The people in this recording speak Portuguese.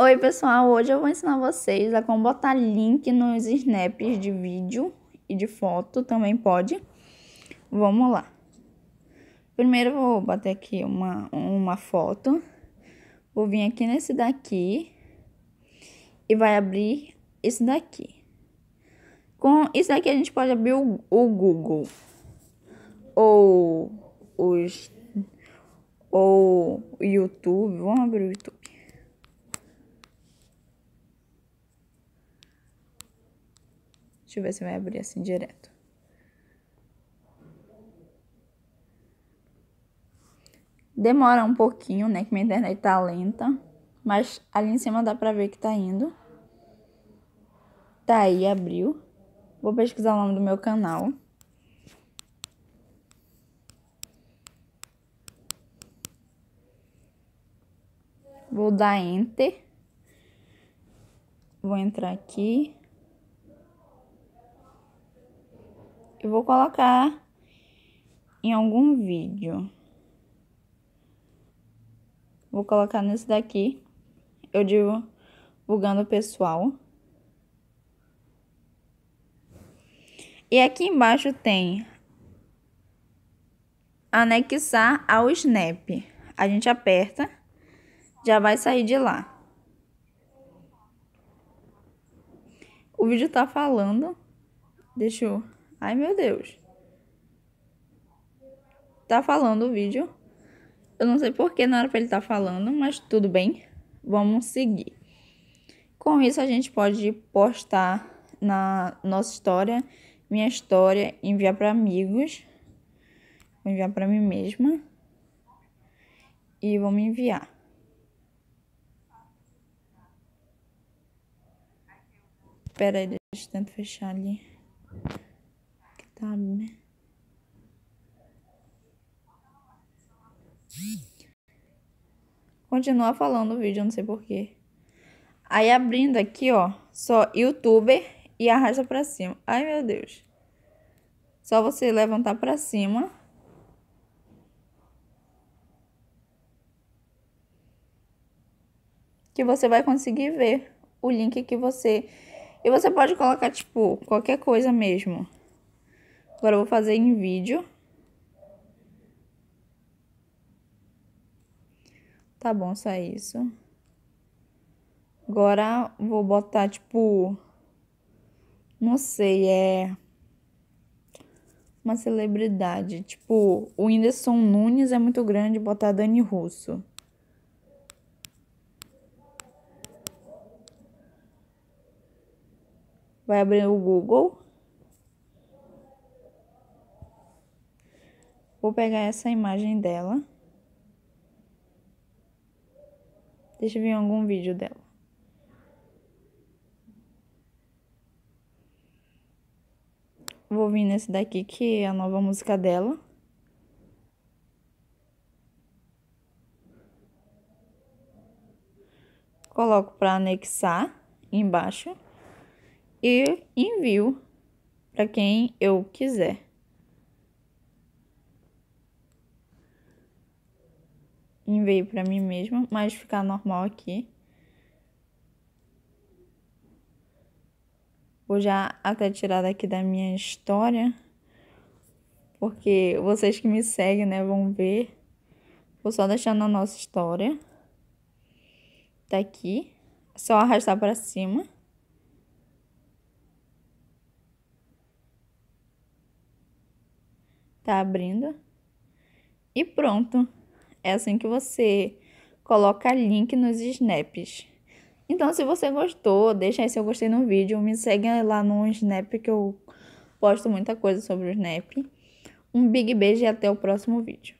Oi pessoal, hoje eu vou ensinar vocês a como botar link nos snaps de vídeo e de foto também pode. Vamos lá. Primeiro vou bater aqui uma, uma foto, vou vir aqui nesse daqui e vai abrir esse daqui. Com isso daqui a gente pode abrir o, o Google ou os ou o YouTube, vamos abrir o YouTube. Deixa eu ver se vai abrir assim direto. Demora um pouquinho, né? Que minha internet tá lenta. Mas ali em cima dá pra ver que tá indo. Tá aí, abriu. Vou pesquisar o nome do meu canal. Vou dar enter. Vou entrar aqui. Eu vou colocar em algum vídeo. Vou colocar nesse daqui. Eu divulgando o pessoal. E aqui embaixo tem anexar ao snap. A gente aperta, já vai sair de lá. O vídeo tá falando. Deixa eu Ai, meu Deus. Tá falando o vídeo. Eu não sei por que na hora pra ele estar tá falando, mas tudo bem. Vamos seguir. Com isso, a gente pode postar na nossa história, minha história, enviar para amigos. Vou enviar para mim mesma. E vou me enviar. Pera aí, deixa eu tentar fechar ali né? Continua falando o vídeo, não sei porquê. Aí abrindo aqui, ó, só youtuber e arrasta pra cima. Ai, meu Deus. Só você levantar pra cima. Que você vai conseguir ver o link que você... E você pode colocar, tipo, qualquer coisa mesmo. Agora eu vou fazer em vídeo. Tá bom, só isso. Agora vou botar tipo não sei, é uma celebridade, tipo, o Whindersson Nunes é muito grande botar Dani Russo. Vai abrir o Google. Vou pegar essa imagem dela. Deixa eu ver algum vídeo dela. Vou vir nesse daqui que é a nova música dela. Coloco para anexar embaixo e envio para quem eu quiser. enviei pra mim mesma, mas ficar normal aqui. Vou já até tirar daqui da minha história, porque vocês que me seguem, né, vão ver. Vou só deixar na nossa história. Tá aqui. Só arrastar para cima. Tá abrindo. E pronto. É assim que você coloca link nos snaps. Então, se você gostou, deixa aí seu gostei no vídeo, me segue lá no Snap que eu posto muita coisa sobre o Snap. Um big beijo e até o próximo vídeo.